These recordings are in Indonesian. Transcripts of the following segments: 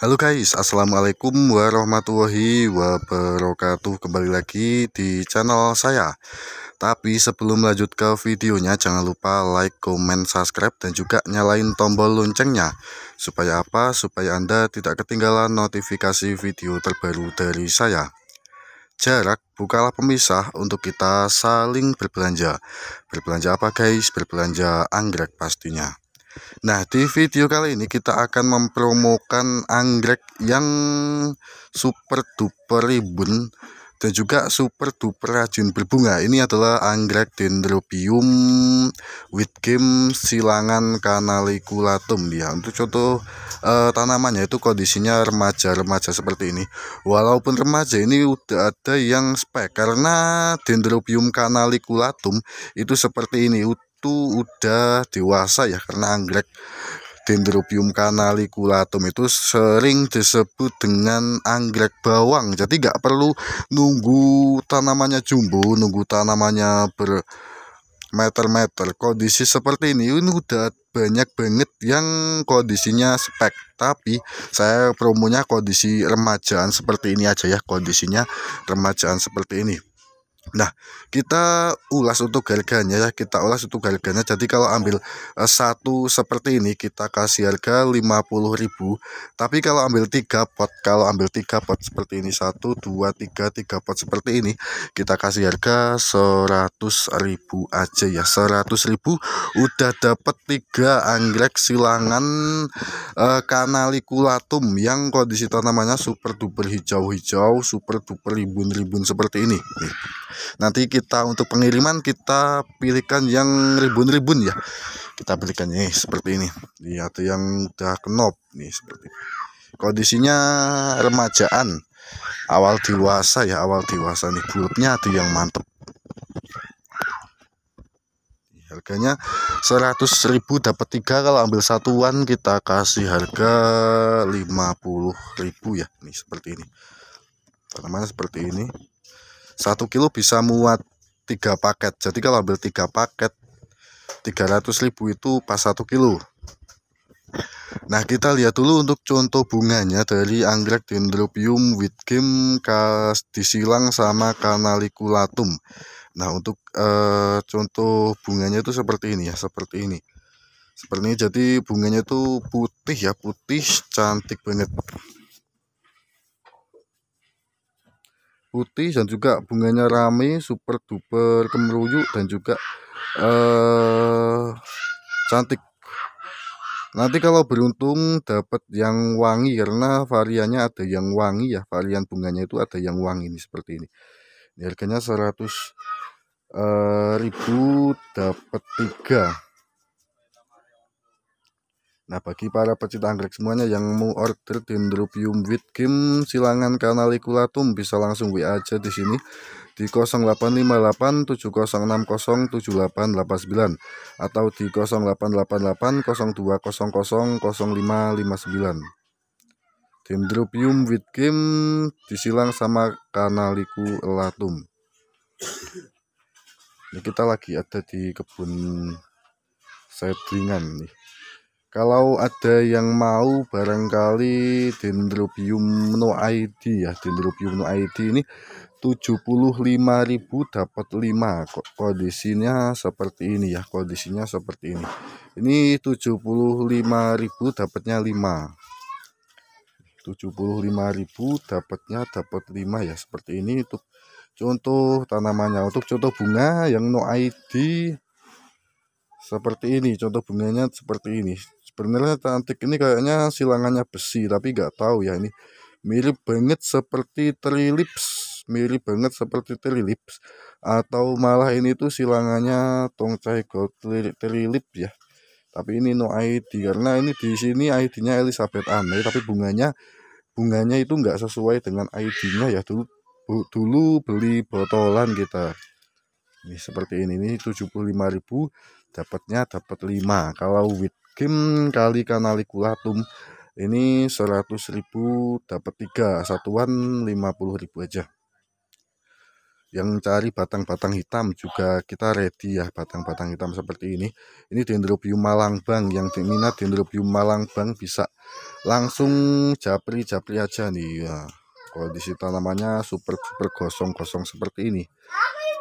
Halo guys, assalamualaikum warahmatullahi wabarakatuh. Kembali lagi di channel saya. Tapi sebelum lanjut ke videonya, jangan lupa like, comment, subscribe, dan juga nyalain tombol loncengnya. Supaya apa? Supaya Anda tidak ketinggalan notifikasi video terbaru dari saya. Jarak bukalah pemisah untuk kita saling berbelanja. Berbelanja apa guys? Berbelanja anggrek pastinya. Nah di video kali ini kita akan mempromokan anggrek yang super duper ribun dan juga super duper rajin berbunga ini adalah anggrek dendrobium game silangan kanalikulatum ya untuk contoh e, tanamannya itu kondisinya remaja-remaja seperti ini walaupun remaja ini udah ada yang spek karena dendrobium kanalikulatum itu seperti ini itu udah dewasa ya karena anggrek Dendrobium canaliculatum itu sering disebut dengan anggrek bawang. Jadi nggak perlu nunggu tanamannya jumbo, nunggu tanamannya ber meter-meter. Kondisi seperti ini ini udah banyak banget yang kondisinya spek. Tapi saya promonya kondisi remajaan seperti ini aja ya, kondisinya remajaan seperti ini. Nah, kita ulas untuk harganya ya, kita ulas untuk harganya. Jadi kalau ambil uh, satu seperti ini kita kasih harga 50.000. Tapi kalau ambil tiga pot, kalau ambil tiga pot seperti ini satu dua tiga tiga pot seperti ini, kita kasih harga 100.000 aja ya. 100.000 udah dapat tiga anggrek silangan uh, eh, kanalikulatum yang kondisi tanamannya super duper hijau-hijau, super duper rimbun-rimbun seperti ini. Nih nanti kita untuk pengiriman kita pilihkan yang ribun-ribun ya kita pilihkan nih seperti ini ini atau yang udah kenop nih seperti ini. kondisinya remajaan awal dewasa ya awal dewasa nih bulutnya tuh yang mantep harganya 100.000 dapat tiga kalau ambil satuan kita kasih harga 50.000 ya nih seperti ini tanamannya seperti ini satu kilo bisa muat tiga paket jadi kalau ambil tiga paket 300.000 itu pas satu kilo Nah kita lihat dulu untuk contoh bunganya dari anggrek dendrobium kas disilang sama kanalikulatum Nah untuk eh, contoh bunganya itu seperti ini ya seperti ini Seperti ini jadi bunganya itu putih ya putih cantik banget putih dan juga bunganya rame super duper kemeruyuk dan juga eh cantik nanti kalau beruntung dapat yang wangi karena variannya ada yang wangi ya varian bunganya itu ada yang wangi ini seperti ini, ini harganya 100 eh, ribu dapat tiga Nah, bagi para pecinta anggrek semuanya yang mau order Dendrobium kim silangan ikulatum bisa langsung WA aja di sini di 085870607889 atau di 088802000559. Dendrobium kim disilang sama ikulatum Ini kita lagi ada di kebun sedlingan nih kalau ada yang mau barangkali dendrobium no ID ya dendrobium no ID ini 75.000 dapat 5 kondisinya seperti ini ya kondisinya seperti ini ini 75.000 dapatnya 5 75.000 dapatnya dapat 5 ya seperti ini untuk contoh tanamannya untuk contoh bunga yang no ID seperti ini contoh bunganya seperti ini sebenarnya cantik ini kayaknya silangannya besi tapi nggak tahu ya ini mirip banget seperti trilips mirip banget seperti trilips atau malah ini tuh silangannya tongcai gold trilip ya tapi ini no ID karena ini di sini ID-nya Elizabeth Anne tapi bunganya bunganya itu nggak sesuai dengan ID-nya ya dulu dulu beli botolan kita ini seperti ini ini 75.000 dapatnya dapat 5 kalau with Hakim kali kanalikulatum ini 100.000 dapat 3 satuan 50.000 aja yang cari batang-batang hitam juga kita ready ya batang-batang hitam seperti ini ini dendrobium malangbang yang diminat dendrobium malangbang bisa langsung japri-japri aja nih ya kondisi tanamannya super super gosong-gosong seperti ini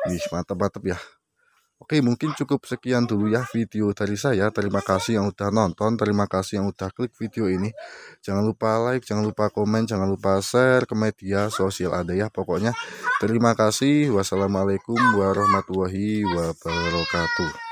ini mantap-mantap ya Oke, mungkin cukup sekian dulu ya video dari saya. Terima kasih yang udah nonton, terima kasih yang udah klik video ini. Jangan lupa like, jangan lupa komen, jangan lupa share ke media sosial ada ya. Pokoknya terima kasih. Wassalamualaikum warahmatullahi wabarakatuh.